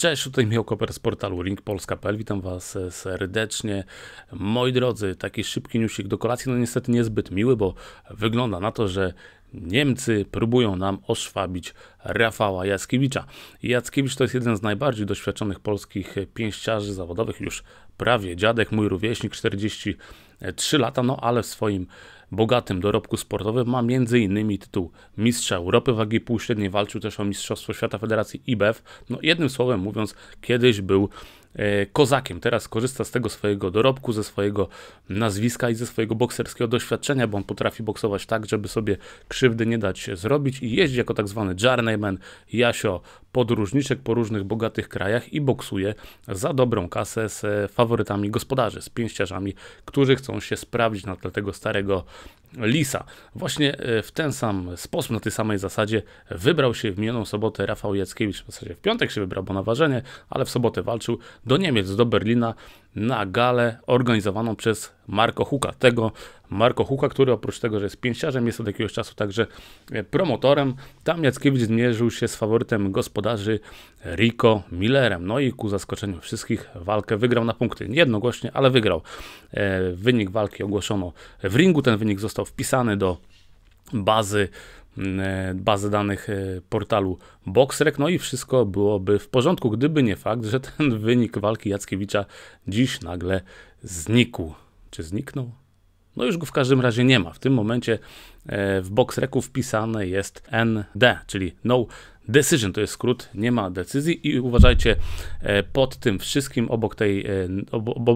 Cześć, tutaj Michał Koper z portalu ringpolska.pl. Witam Was serdecznie. Moi drodzy, taki szybki newsik do kolacji, no niestety niezbyt miły, bo wygląda na to, że Niemcy próbują nam oszwabić Rafała Jackiewicza. Jackiewicz to jest jeden z najbardziej doświadczonych polskich pięściarzy zawodowych, już prawie dziadek, mój rówieśnik, 43 lata, no ale w swoim bogatym dorobku sportowym ma m.in. tytuł Mistrza Europy wagi półśredniej, walczył też o Mistrzostwo Świata Federacji IBF. No jednym słowem mówiąc, kiedyś był e, kozakiem. Teraz korzysta z tego swojego dorobku, ze swojego nazwiska i ze swojego bokserskiego doświadczenia, bo on potrafi boksować tak, żeby sobie krzywdy nie dać zrobić i jeździ jako tak zwany journeyman, Jasio podróżniczek po różnych bogatych krajach i boksuje za dobrą kasę z faworytami gospodarzy, z pięściarzami, którzy chcą się sprawdzić na tle tego starego Lisa. Właśnie e, w ten sam sposób, na tej samej zasadzie wybrał się w minioną sobotę Rafał Jackiewicz, w zasadzie w piątek się wybrał, bo na ważenie, ale w sobotę walczył do Niemiec, do Berlina na galę organizowaną przez Marko Huka. Tego Marko Huka, który oprócz tego, że jest pięściarzem, jest od jakiegoś czasu także e, promotorem. Tam Jackiewicz zmierzył się z faworytem gospodarzy Rico Millerem. No i ku zaskoczeniu wszystkich walkę wygrał na punkty. Jednogłośnie, ale wygrał. E, wynik walki ogłoszono w ringu. Ten wynik został został wpisany do bazy, mm, e, bazy danych e, portalu Boxrec, no i wszystko byłoby w porządku, gdyby nie fakt, że ten wynik walki Jackiewicza dziś nagle znikł. Czy zniknął? No już go w każdym razie nie ma. W tym momencie e, w BoxRecu wpisane jest ND, czyli No Decision, to jest skrót, nie ma decyzji i uważajcie, e, pod tym wszystkim, obok tej, e,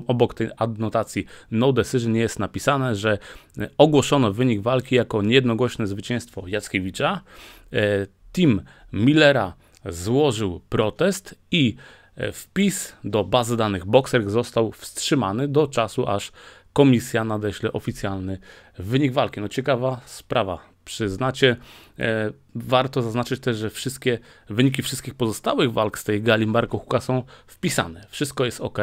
obok tej adnotacji no decision jest napisane, że ogłoszono wynik walki jako niejednogłośne zwycięstwo Jackiewicza. Tim Millera złożył protest i wpis do bazy danych Boxer został wstrzymany do czasu, aż komisja nadeśle oficjalny wynik walki. No ciekawa sprawa, przyznacie. E, warto zaznaczyć też, że wszystkie wyniki wszystkich pozostałych walk z tej gali Marko Huka są wpisane. Wszystko jest ok,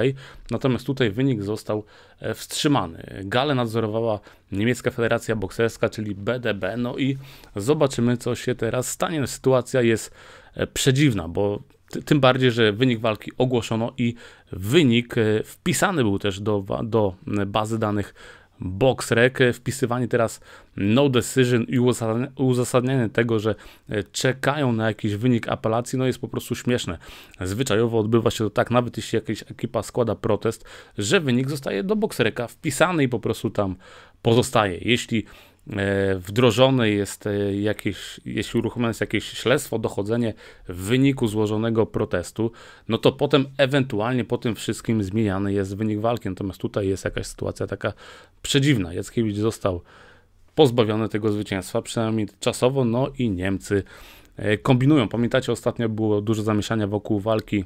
natomiast tutaj wynik został e, wstrzymany. Galę nadzorowała Niemiecka Federacja Bokserska, czyli BDB. No i zobaczymy, co się teraz stanie. Sytuacja jest e, przedziwna, bo tym bardziej, że wynik walki ogłoszono i wynik e, wpisany był też do, do bazy danych BoxRec. E, wpisywanie teraz no decision i uzasadnianie tego, że e, czekają na jakiś wynik apelacji, no jest po prostu śmieszne. Zwyczajowo odbywa się to tak, nawet jeśli jakaś ekipa składa protest, że wynik zostaje do BoxReka wpisany i po prostu tam pozostaje. Jeśli E, wdrożone jest e, jakieś, jeśli uruchomione jest jakieś śledztwo, dochodzenie w wyniku złożonego protestu, no to potem ewentualnie po tym wszystkim zmieniany jest wynik walki. Natomiast tutaj jest jakaś sytuacja taka przedziwna. Jackiewicz został pozbawiony tego zwycięstwa, przynajmniej czasowo, no i Niemcy e, kombinują. Pamiętacie, ostatnio było dużo zamieszania wokół walki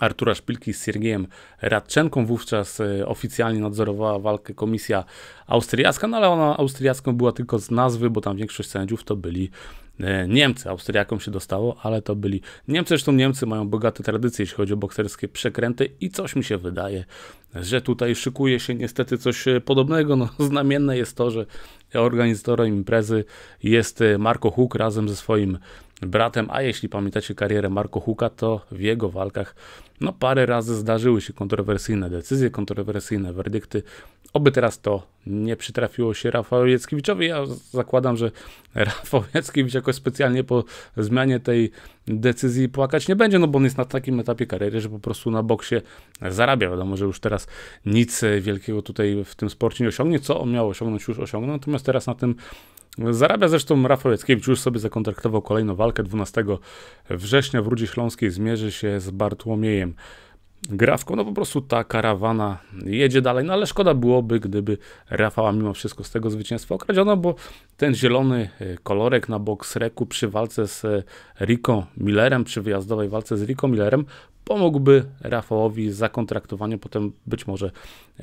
Artura Szpilki z Siergiejem Radczenką. Wówczas e, oficjalnie nadzorowała walkę komisja austriacka, no ale ona austriacką była tylko z nazwy, bo tam większość sędziów to byli e, Niemcy. Austriakom się dostało, ale to byli Niemcy. Zresztą Niemcy mają bogate tradycje, jeśli chodzi o bokserskie przekręty i coś mi się wydaje, że tutaj szykuje się niestety coś e, podobnego. No, znamienne jest to, że Organizatorem imprezy jest e, Marco Huk razem ze swoim bratem, a jeśli pamiętacie karierę Marco Huka, to w jego walkach no parę razy zdarzyły się kontrowersyjne decyzje, kontrowersyjne werdykty, Oby teraz to nie przytrafiło się Rafał Jackiewiczowi. Ja zakładam, że Rafał Jackiewicz jakoś specjalnie po zmianie tej decyzji płakać nie będzie, no bo on jest na takim etapie kariery, że po prostu na boksie zarabia. Wiadomo, że już teraz nic wielkiego tutaj w tym sporcie nie osiągnie. Co on miał osiągnąć, już osiągnął. Natomiast teraz na tym Zarabia zresztą Rafał Jackiewicz, już sobie zakontraktował kolejną walkę. 12 września w Rudzie Śląskiej zmierzy się z Bartłomiejem grawką. No po prostu ta karawana jedzie dalej, no ale szkoda byłoby, gdyby Rafała mimo wszystko z tego zwycięstwa okradziono, bo ten zielony e, kolorek na boksreku przy walce z e, Rico Millerem, przy wyjazdowej walce z Rico Millerem pomógłby Rafałowi zakontraktowanie potem być może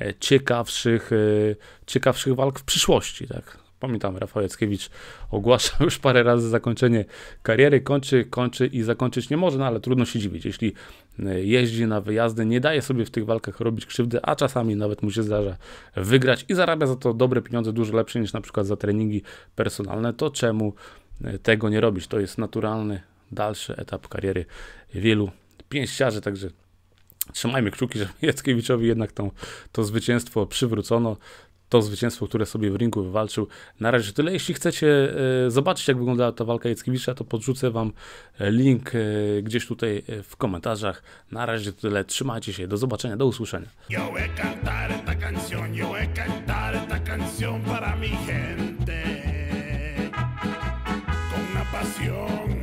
e, ciekawszych, ciekawszych walk w przyszłości, tak? Pamiętam, Rafał Jackiewicz ogłaszał już parę razy zakończenie kariery, kończy, kończy i zakończyć nie może, no ale trudno się dziwić. Jeśli e, jeździ na wyjazdy, nie daje sobie w tych walkach robić krzywdy, a czasami nawet mu się zdarza wygrać i zarabia za to dobre pieniądze, dużo lepsze niż na przykład za treningi personalne, to czemu e, tego nie robić? To jest naturalny dalszy etap kariery wielu pięściarzy, także trzymajmy kciuki, że Jackiewiczowi jednak tą, to zwycięstwo przywrócono to zwycięstwo, które sobie w ringu wywalczył. Na razie tyle. Jeśli chcecie e, zobaczyć, jak wyglądała ta walka Jackiewicza, to podrzucę wam e, link e, gdzieś tutaj w komentarzach. Na razie tyle. Trzymajcie się. Do zobaczenia. Do usłyszenia. pasión